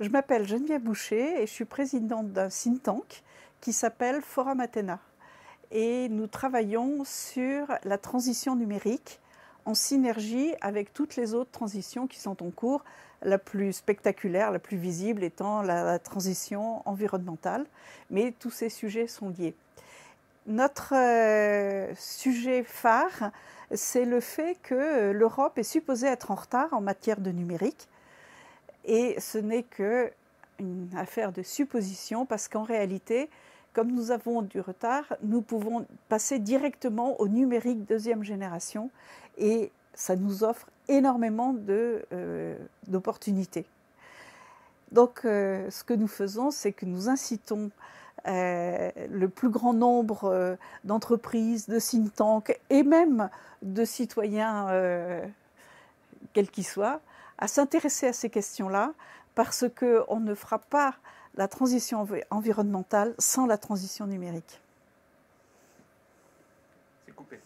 Je m'appelle Geneviève Boucher et je suis présidente d'un think tank qui s'appelle Forum Athena. Et nous travaillons sur la transition numérique en synergie avec toutes les autres transitions qui sont en cours, la plus spectaculaire, la plus visible étant la transition environnementale, mais tous ces sujets sont liés. Notre euh, sujet phare, c'est le fait que l'Europe est supposée être en retard en matière de numérique, et ce n'est que une affaire de supposition parce qu'en réalité, comme nous avons du retard, nous pouvons passer directement au numérique deuxième génération et ça nous offre énormément euh, d'opportunités. Donc euh, ce que nous faisons, c'est que nous incitons euh, le plus grand nombre d'entreprises, de think tanks et même de citoyens quel qu'il soit, à s'intéresser à ces questions-là, parce qu'on ne fera pas la transition environnementale sans la transition numérique. C'est coupé.